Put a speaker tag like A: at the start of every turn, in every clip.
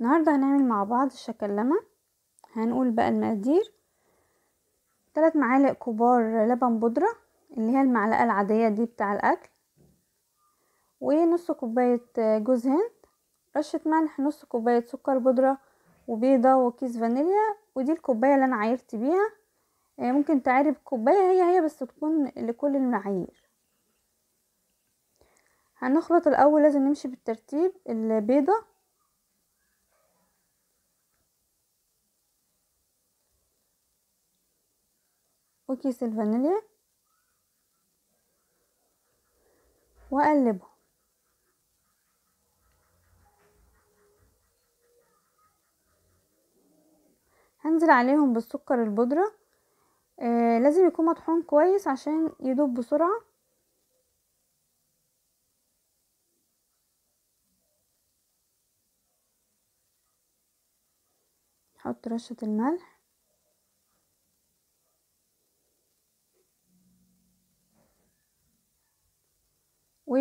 A: النهاردة هنعمل مع بعض الشكلمة هنقول بقى المقادير ثلاث معالق كبار لبن بودرة اللي هي المعلقة العادية دي بتاع الأكل ونص كوباية جوز هند رشة ملح نص كوباية سكر بودرة وبيضة وكيس فانيليا ودي الكوباية اللي أنا عايرت بيها آه، ممكن تعرب كوباية هي هي بس تكون لكل المعايير هنخلط الأول لازم نمشي بالترتيب البيضة وكيس الفانيليا وأقلبه هنزل عليهم بالسكر البودرة آه لازم يكون مطحون كويس عشان يدوب بسرعة نحط رشة الملح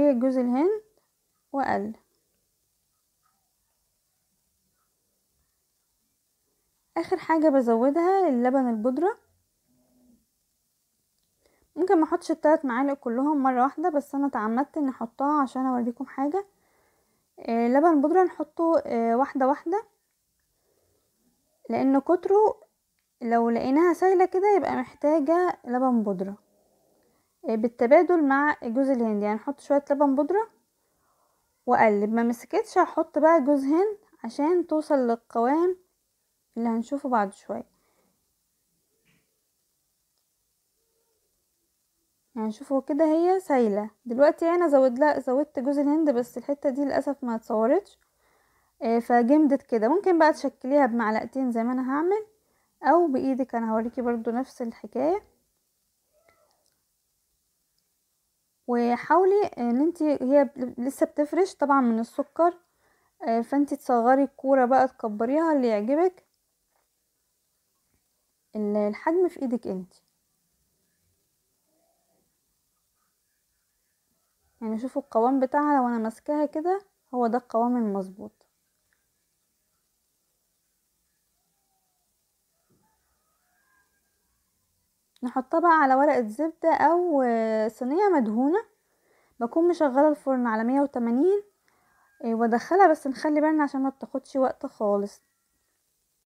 A: وجوز الهند وقل اخر حاجة بزودها اللبن البودرة ممكن ما احطش التلات معالق كلهم مرة واحدة بس انا تعمدت ان احطها عشان اوريكم حاجة آه لبن بودرة نحطه آه واحدة واحدة لان كتره لو لقيناها سايلة كده يبقى محتاجة لبن بودرة آه، بالتبادل مع جوز الهند يعني نحط شويه لبن بودره واقلب ما مسكتش هحط بقى جوز هند عشان توصل للقوام اللي هنشوفه بعد شويه يعني شوفوا كده هي سايله دلوقتي انا زود لا زودت جوز الهند بس الحته دي للاسف ما اتصورتش آه، فجمدت كده ممكن بقى تشكليها بمعلقتين زي ما انا هعمل او بايدك انا هوريكي برضو نفس الحكايه وحاولي ان انت هي لسه بتفرش طبعا من السكر آه، فانت تصغري الكوره بقى تكبريها اللي يعجبك الحجم في ايدك انت يعني شوفوا القوام بتاعها لو انا ماسكاها كده هو ده القوام المظبوط نحطها بقى على ورقة زبدة او صينية مدهونة بكون مشغلة الفرن على مية آه، وادخلها بس نخلي بالنا عشان ما تاخدش وقت خالص